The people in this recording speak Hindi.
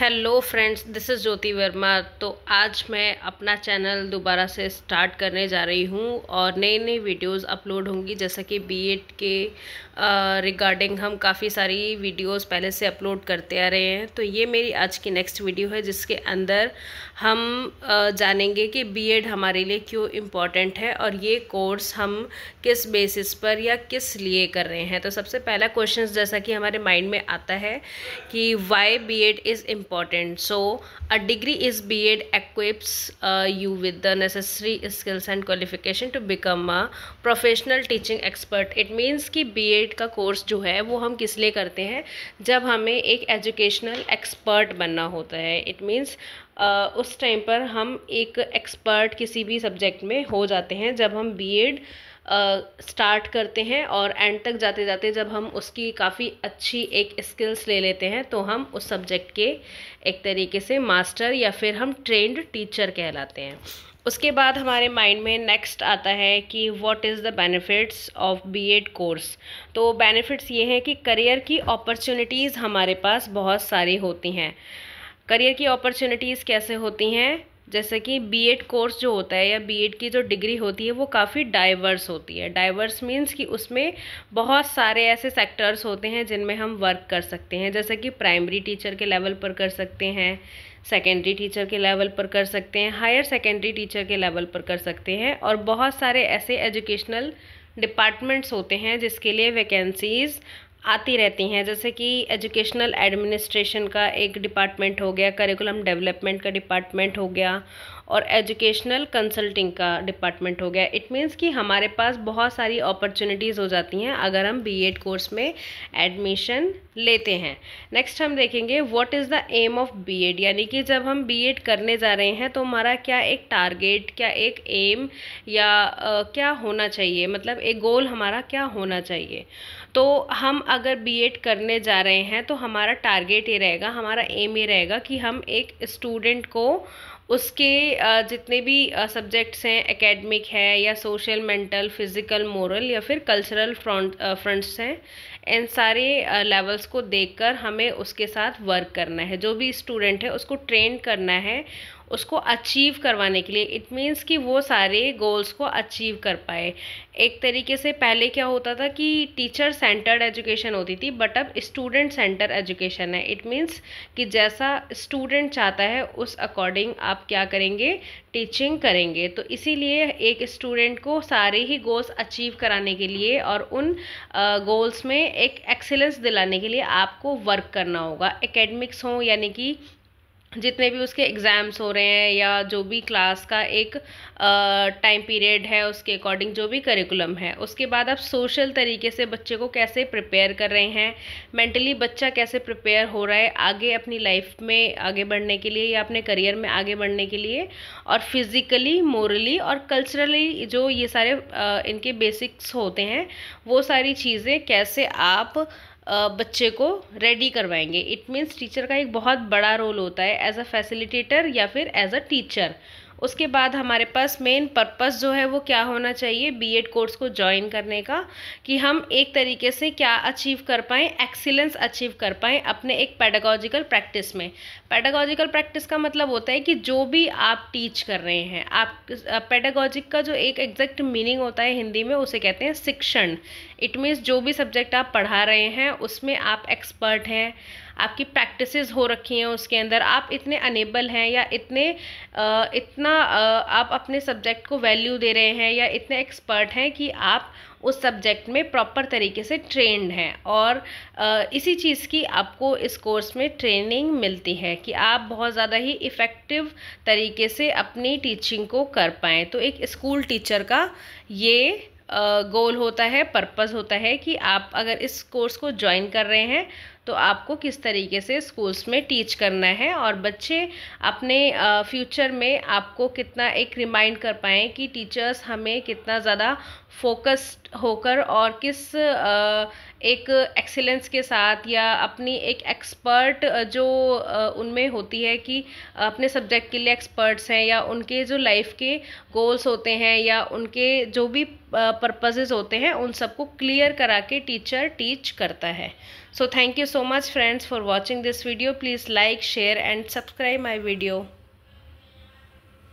hello friends this is Jyoti Verma तो आज मैं अपना चैनल दोबारा से स्टार्ट करने जा रही हूँ और नई नई वीडियोस अपलोड होंगी जैसा कि बीएड के रिगार्डिंग हम काफ़ी सारी वीडियोस पहले से अपलोड करते आ रहे हैं तो ये मेरी आज की नेक्स्ट वीडियो है जिसके अंदर हम जानेंगे कि बीएड हमारे लिए क्यों इम्पॉर्टेंट है और ये कोर्स हम किस बेसिस पर या किस लिए कर रहे हैं तो सबसे पहला क्वेश्चन जैसा कि हमारे माइंड में आता है कि why B Ed is important so a degree is BEd equips uh, you with the necessary skills and qualification to become a professional teaching expert it means ki BEd ka course jo hai wo hum kis liye karte hain jab hame ek educational expert banna hota hai it means Uh, us time par hum ek expert kisi bhi subject mein ho jate hain jab hum हम uh, स्टार्ट करते हैं और एंड तक जाते जाते जब हम उसकी काफ़ी अच्छी एक स्किल्स ले लेते हैं तो हम उस सब्जेक्ट के एक तरीके से मास्टर या फिर हम ट्रेंड टीचर कहलाते हैं उसके बाद हमारे माइंड में नेक्स्ट आता है कि what is the benefits of B Ed course तो बेनिफिट्स ये हैं कि करियर की अपॉर्चुनिटीज़ हमारे पास बहुत सारी होती हैं करियर की अपॉर्चुनिटीज़ कैसे होती हैं जैसे कि बीएड कोर्स जो होता है या बीएड की जो डिग्री होती है वो काफ़ी डाइवर्स होती है डाइवर्स मीन्स कि उसमें बहुत सारे ऐसे सेक्टर्स होते हैं जिनमें हम वर्क कर सकते हैं जैसे कि प्राइमरी टीचर के लेवल पर कर सकते हैं सेकेंडरी टीचर के लेवल पर कर सकते हैं हायर सेकेंडरी टीचर के लेवल पर कर सकते हैं और बहुत सारे ऐसे एजुकेशनल डिपार्टमेंट्स होते हैं जिसके लिए वैकेंसीज़ आती रहती हैं जैसे कि एजुकेशनल एडमिनिस्ट्रेशन का एक डिपार्टमेंट हो गया करिकुलम डेवलपमेंट का डिपार्टमेंट हो गया और एजुकेशनल कंसल्टिंग का डिपार्टमेंट हो गया इट मीन्स कि हमारे पास बहुत सारी अपॉर्चुनिटीज़ हो जाती हैं अगर हम बीएड कोर्स में एडमिशन लेते हैं नेक्स्ट हम देखेंगे what is the aim of B Ed यानी कि जब हम बीएड करने जा रहे हैं तो हमारा क्या एक टारगेट क्या एक एम या आ, क्या होना चाहिए मतलब एक गोल हमारा क्या होना चाहिए तो हम अगर बीएड करने जा रहे हैं तो हमारा टारगेट ये रहेगा हमारा एम ये रहेगा कि हम एक स्टूडेंट को उसके जितने भी सब्जेक्ट्स हैं एकेडमिक है या सोशल मेंटल फिज़िकल मोरल या फिर कल्चरल फ्रंट फ्रंट्स हैं इन सारे लेवल्स को देखकर हमें उसके साथ वर्क करना है जो भी स्टूडेंट है उसको ट्रेन करना है उसको अचीव करवाने के लिए इट मीन्स कि वो सारे गोल्स को अचीव कर पाए एक तरीके से पहले क्या होता था कि टीचर सेंटर्ड एजुकेशन होती थी बट अब स्टूडेंट सेंटर एजुकेशन है इट मीन्स कि जैसा स्टूडेंट चाहता है उस अकॉर्डिंग आप आप क्या करेंगे टीचिंग करेंगे तो इसीलिए एक स्टूडेंट को सारे ही गोल्स अचीव कराने के लिए और उन गोल्स में एक एक्सेलेंस दिलाने के लिए आपको वर्क करना होगा एकेडमिक्स हों यानी कि जितने भी उसके एग्ज़ाम्स हो रहे हैं या जो भी क्लास का एक टाइम पीरियड है उसके अकॉर्डिंग जो भी करिकुलम है उसके बाद आप सोशल तरीके से बच्चे को कैसे प्रिपेयर कर रहे हैं मेंटली बच्चा कैसे प्रिपेयर हो रहा है आगे अपनी लाइफ में आगे बढ़ने के लिए या अपने करियर में आगे बढ़ने के लिए और फिज़िकली मोरली और कल्चरली जो ये सारे आ, इनके बेसिक्स होते हैं वो सारी चीज़ें कैसे आप बच्चे को रेडी करवाएंगे इट मीन्स टीचर का एक बहुत बड़ा रोल होता है एज अ फैसिलिटेटर या फिर एज अ टीचर उसके बाद हमारे पास मेन पर्पस जो है वो क्या होना चाहिए बीएड कोर्स को ज्वाइन करने का कि हम एक तरीके से क्या अचीव कर पाएँ एक्सीलेंस अचीव कर पाएँ अपने एक पेडागोजिकल प्रैक्टिस में पेडागोजिकल प्रैक्टिस का मतलब होता है कि जो भी आप टीच कर रहे हैं आप पेडागोजिक का जो एक एग्जैक्ट मीनिंग होता है हिंदी में उसे कहते हैं शिक्षण इट मीन्स जो भी सब्जेक्ट आप पढ़ा रहे हैं उसमें आप एक्सपर्ट हैं आपकी प्रैक्टिसेस हो रखी हैं उसके अंदर आप इतने अनेबल हैं या इतने आ, इतना आ, आप अपने सब्जेक्ट को वैल्यू दे रहे हैं या इतने एक्सपर्ट हैं कि आप उस सब्जेक्ट में प्रॉपर तरीके से ट्रेंड हैं और आ, इसी चीज़ की आपको इस कोर्स में ट्रेनिंग मिलती है कि आप बहुत ज़्यादा ही इफ़ेक्टिव तरीके से अपनी टीचिंग को कर पाएँ तो एक स्कूल टीचर का ये गोल होता है पर्पज़ होता है कि आप अगर इस कोर्स को ज्वाइन कर रहे हैं तो आपको किस तरीके से स्कूल्स में टीच करना है और बच्चे अपने फ्यूचर में आपको कितना एक रिमाइंड कर पाएँ कि टीचर्स हमें कितना ज़्यादा फोकस्ड होकर और किस एक एक्सीलेंस के साथ या अपनी एक एक्सपर्ट जो उनमें होती है कि अपने सब्जेक्ट के लिए एक्सपर्ट्स हैं या उनके जो लाइफ के गोल्स होते हैं या उनके जो भी पर्पजेज़ होते हैं उन सबको क्लियर करा के टीचर टीच करता है so thank you so much friends for watching this video please like share and subscribe my video